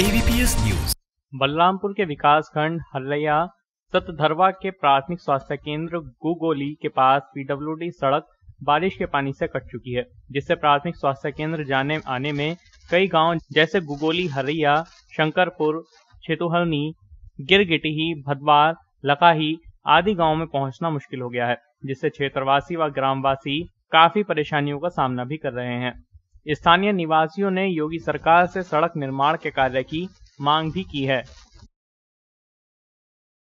ABPS news Balrampur के विकास खंड हल्लैया सतधरवा के प्राथमिक स्वास्थ्य केंद्र गुगोली के पास पीडब्ल्यूडी सड़क बारिश के पानी से कट चुकी है जिससे प्राथमिक स्वास्थ्य केंद्र जाने आने में कई गांव जैसे गुगोली हरैया शंकरपुर छेतुहनी गिरगिटही भदवार लकाही आदि गांव में पहुंचना मुश्किल हो गया है जिससे क्षेत्रवासी व ग्रामवासी काफी परेशानियों का सामना भी कर रहे हैं स्थानीय निवासियों ने योगी सरकार से सड़क निर्माण के कार्य की मांग भी की है